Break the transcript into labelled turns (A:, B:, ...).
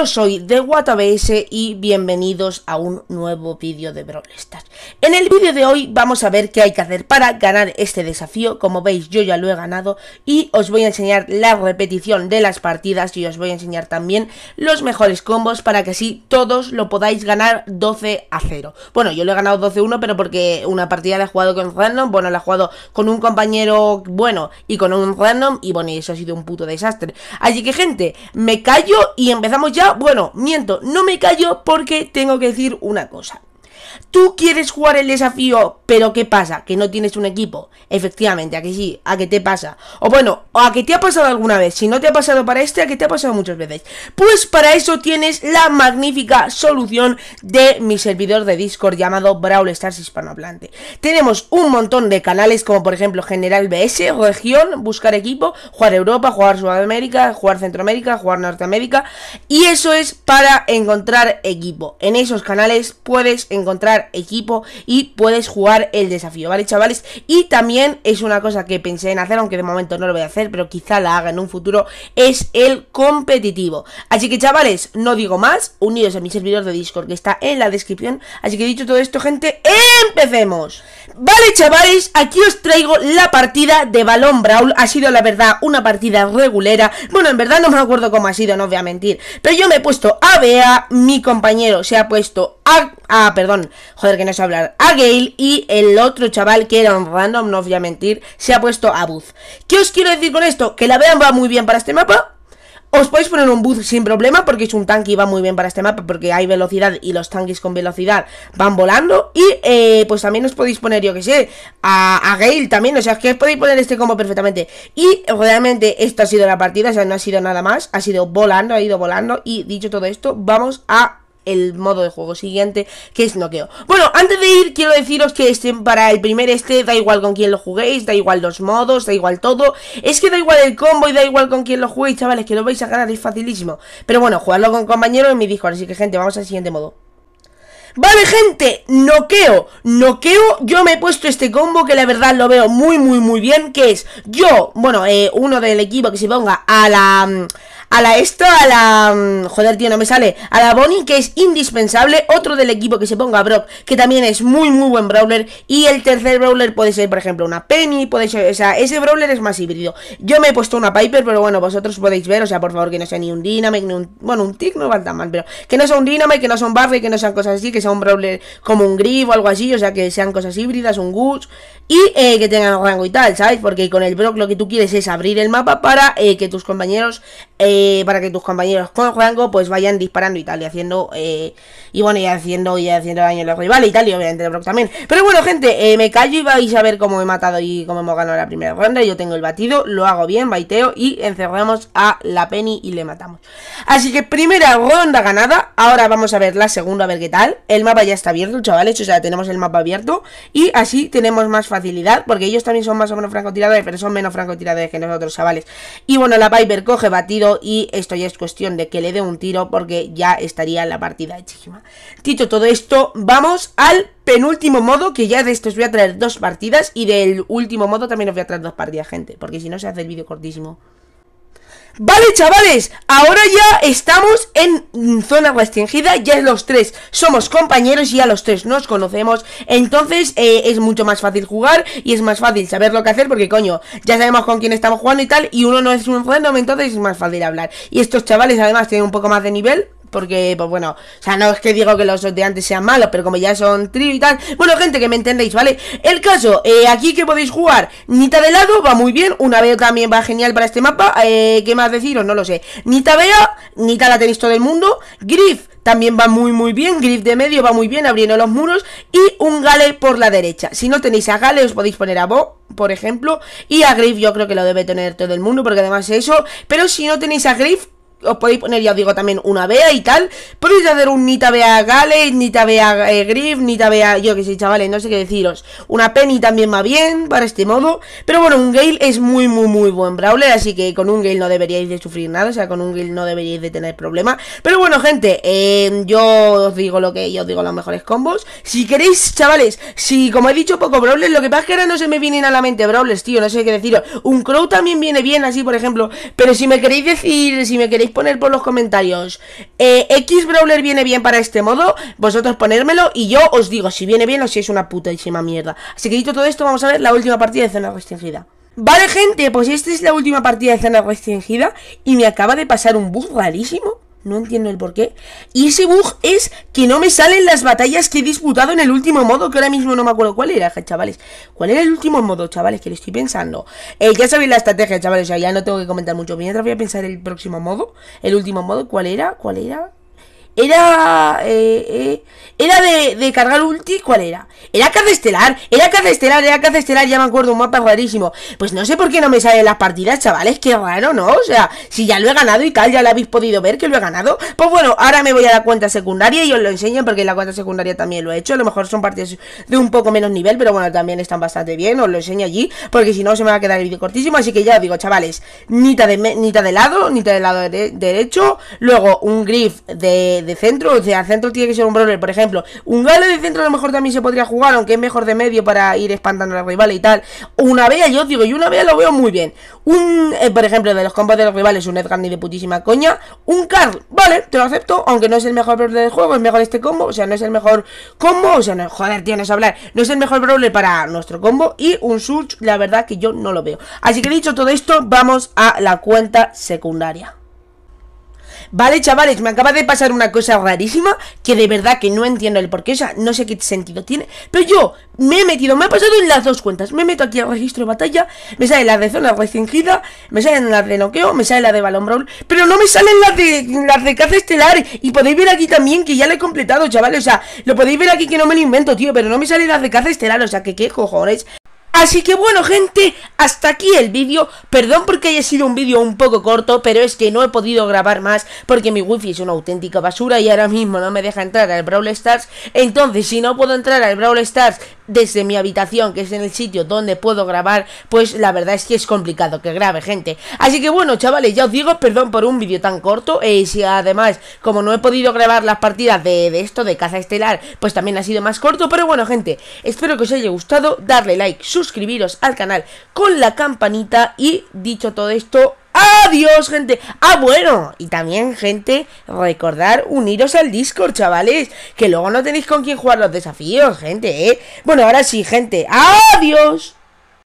A: Yo soy de WhatABS y bienvenidos a un nuevo vídeo de Brawl Stars. En el vídeo de hoy vamos a ver qué hay que hacer para ganar este desafío, como veis yo ya lo he ganado y os voy a enseñar la repetición de las partidas y os voy a enseñar también los mejores combos para que así todos lo podáis ganar 12 a 0. Bueno, yo lo he ganado 12-1 a pero porque una partida la he jugado con random, bueno la he jugado con un compañero bueno y con un random y bueno y eso ha sido un puto desastre. Así que gente, me callo y empezamos ya bueno, miento, no me callo porque tengo que decir una cosa. Tú quieres jugar el desafío, pero ¿qué pasa? Que no tienes un equipo. Efectivamente, a que sí, a qué te pasa. O bueno, a que te ha pasado alguna vez. Si no te ha pasado para este, a que te ha pasado muchas veces. Pues para eso tienes la magnífica solución de mi servidor de Discord llamado Brawl Stars Hispanohablante. Tenemos un montón de canales, como por ejemplo General BS, Región, Buscar Equipo, Jugar Europa, Jugar Sudamérica, Jugar Centroamérica, Jugar Norteamérica. Y eso es para encontrar equipo. En esos canales puedes encontrar equipo y puedes jugar el desafío, ¿vale, chavales? Y también es una cosa que pensé en hacer, aunque de momento no lo voy a hacer, pero quizá la haga en un futuro, es el competitivo. Así que, chavales, no digo más, unidos a mi servidor de Discord que está en la descripción. Así que dicho todo esto, gente, empecemos. Vale, chavales, aquí os traigo la partida de Balón Brawl. Ha sido, la verdad, una partida regulera. Bueno, en verdad no me acuerdo cómo ha sido, no voy a mentir. Pero yo me he puesto a mi compañero se ha puesto Ah, perdón, joder que no sé hablar, a Gale y el otro chaval que era un random, no voy a mentir, se ha puesto a Buzz. ¿Qué os quiero decir con esto? Que la vean va muy bien para este mapa, os podéis poner un buzz sin problema porque es un tanque y va muy bien para este mapa porque hay velocidad y los tanques con velocidad van volando. Y eh, pues también os podéis poner, yo que sé, a, Gale también. O sea, que podéis poner este combo perfectamente. Y realmente esto ha sido la partida, o sea, no ha sido nada más. Ha sido volando, ha ido volando. Y dicho todo esto, vamos a el modo de juego siguiente, que es noqueo. Bueno, antes de ir, quiero deciros que este, para el primer este, da igual con quién lo juguéis, da igual los modos, da igual todo. Es que da igual el combo y da igual con quién lo juguéis, chavales, que lo vais a ganar, es facilísimo. Pero bueno, jugarlo con compañeros en mi así que gente, vamos al siguiente modo. Vale, gente, noqueo, noqueo, yo me he puesto este combo que la verdad lo veo muy, muy, muy bien, que es yo, bueno, eh, uno del equipo que se ponga a la, mm, a la esto, a la... Mm, joder, tío, no me sale. A la Bonnie, que es indispensable. Otro del equipo que se ponga Brock, que también es muy, muy buen brawler. Y el tercer brawler puede ser, por ejemplo, una Penny, puede ser... O sea, ese brawler es más híbrido. Yo me he puesto una Piper, pero bueno, vosotros podéis ver. O sea, por favor, que no sea ni un Dynamic, ni un... Bueno, un Tick no va tan mal, pero... Que no sea un Dynamic, que no sea un Barley, que no sean cosas así. Que sea un brawler como un Grip o algo así. O sea, que sean cosas híbridas, un Guts y eh, que tengan rango y tal, ¿sabes? Porque con el Brock lo que tú quieres es abrir el mapa para eh, que tus compañeros, eh, para que tus compañeros con rango pues vayan disparando y tal, y haciendo, y bueno, y haciendo, y haciendo daño a los rivales y tal, y obviamente el Brock también. Pero bueno, gente, me callo y vais a ver cómo he matado y cómo hemos ganado la primera ronda. Yo tengo el batido, lo hago bien, baiteo y encerramos a la Penny y le matamos. Así que primera ronda ganada, ahora vamos a ver la segunda, a ver qué tal. El mapa ya está abierto, chavales, o sea, tenemos el mapa abierto y así tenemos más porque ellos también son más o menos francotiradores, pero son menos francotiradores que nosotros, chavales. Y bueno, la Viper coge batido y esto ya es cuestión de que le dé un tiro, porque ya estaría la partida hechísima. Tito, todo esto, vamos al penúltimo modo, que ya de esto os voy a traer dos partidas, y del último modo también os voy a traer dos partidas, gente, porque si no se hace el vídeo cortísimo. Vale, chavales, ahora ya estamos en zona restringida, ya los tres somos compañeros y ya los tres nos conocemos, entonces eh, es mucho más fácil jugar y es más fácil saber lo que hacer porque coño, ya sabemos con quién estamos jugando y tal, y uno no es un random, entonces es más fácil hablar. Y estos chavales además tienen un poco más de nivel, porque, pues bueno, o sea, no es que digo que los de antes sean malos, pero como ya son trío y tal. Bueno, gente, que me entendéis, ¿vale? El caso, eh, aquí que podéis jugar, Nita de lado va muy bien, una veo también va genial para este mapa. Eh, ¿Qué más deciros? No lo sé. Nita Vea, Nita la tenéis todo el mundo. Griff, también va muy muy bien, Griff de medio va muy bien abriendo los muros y un Gale por la derecha. Si no tenéis a Gale os podéis poner a Bo, por ejemplo, y a Griff yo creo que lo debe tener todo el mundo porque además es eso, pero si no tenéis a Griff os podéis poner, ya os digo, también una Bea y tal. Podéis hacer un Nita Bea Gale, Nita Bea eh, Griff, Nita Bea. Yo que sé, chavales, no sé qué deciros. Una Penny también va bien para este modo. Pero bueno, un Gale es muy, muy, muy buen Brawler. Así que con un Gale no deberíais de sufrir nada. O sea, con un Gale no deberíais de tener problema. Pero bueno, gente, em, yo os digo lo que. Yo os digo los mejores combos. Si queréis, chavales, si como he dicho poco Brawler, lo que pasa es que ahora no se me vienen a la mente Brawlers, tío. No sé qué deciros. Un Crow también viene bien, así por ejemplo. Pero si me queréis decir, si me queréis poner por los comentarios eh, X Brawler viene bien para este modo Vosotros ponérmelo y yo os digo si viene bien o si es una putísima mierda Así que dicho todo esto, vamos a ver la última partida de zona restringida Vale gente, pues esta es la última partida de zona restringida Y me acaba de pasar un bug rarísimo no entiendo el por qué Y ese bug es que no me salen las batallas que he disputado en el último modo, que ahora mismo no me acuerdo cuál era, chavales. ¿Cuál era el último modo, chavales? Que lo estoy pensando. Eh, ya sabéis la estrategia, chavales, o sea, ya no tengo que comentar mucho. Mientras voy a pensar el próximo modo, el último modo, ¿cuál era? ¿Cuál era? Era. Eh, eh, era de, cargar ulti. ¿Cuál era? Era caza estelar. Era caza estelar. Era caza estelar. Ya me acuerdo. Un mapa rarísimo. Pues no sé por qué no me salen las partidas, chavales. Qué raro, ¿no? O sea, si ya lo he ganado y tal, ya lo habéis podido ver que lo he ganado. Pues bueno, ahora me voy a la cuenta secundaria y os lo enseño porque la cuenta secundaria también lo he hecho. A lo mejor son partidas de un poco menos nivel, pero bueno, también están bastante bien. Os lo enseño allí porque si no se me va a quedar el vídeo cortísimo. Así que ya os digo, chavales, nita de, de lado, nita del lado derecho. Luego un grip de centro, o sea, centro tiene que ser un brawler, por ejemplo. Un galo de centro a lo mejor también se podría jugar, aunque es mejor de medio para ir espantando a los rivales y tal. Una Bella, yo digo, y una vea lo veo muy bien. Un, eh, por ejemplo, de los combos de los rivales, un Edgar ni de putísima coña. Un Carl, vale, te lo acepto, aunque no es el mejor brawler del juego, es mejor este combo, o sea, no es el mejor combo, o sea, no, joder, tienes que hablar, no es el mejor brawler para nuestro combo. Y un Surge, la verdad que yo no lo veo. Así que dicho todo esto, vamos a la cuenta secundaria. Vale, chavales, me acaba de pasar una cosa rarísima que de verdad que no entiendo el porqué, o sea, no sé qué sentido tiene. Pero yo me he metido, me ha pasado en las dos cuentas. Me meto aquí al registro de batalla, me sale la de zona restringida, me sale las de noqueo, me sale la de balón brawl, pero no me salen las de las de caza estelar. Y podéis ver aquí también que ya la he completado, chavales, o sea, lo podéis ver aquí que no me lo invento, tío, pero no me salen las de caza estelar, o sea, que qué cojones. Así que bueno gente, hasta aquí el vídeo Perdón porque haya sido un vídeo un poco corto Pero es que no he podido grabar más Porque mi wifi es una auténtica basura Y ahora mismo no me deja entrar al Brawl Stars Entonces si no puedo entrar al Brawl Stars Desde mi habitación, que es en el sitio donde puedo grabar Pues la verdad es que es complicado que grabe gente Así que bueno chavales, ya os digo Perdón por un vídeo tan corto eh, Y si además, como no he podido grabar las partidas de, esto, de Caza Estelar Pues también ha sido más corto Pero bueno gente, espero que os haya gustado Darle like, suscribiros al canal con la campanita y dicho todo esto, ¡Adiós, gente! ¡Ah, bueno! Y también, gente, recordar uniros al Discord, chavales. Que luego no tenéis con quién jugar los desafíos, gente, ¿eh? Bueno, ahora sí, gente. ¡Adiós!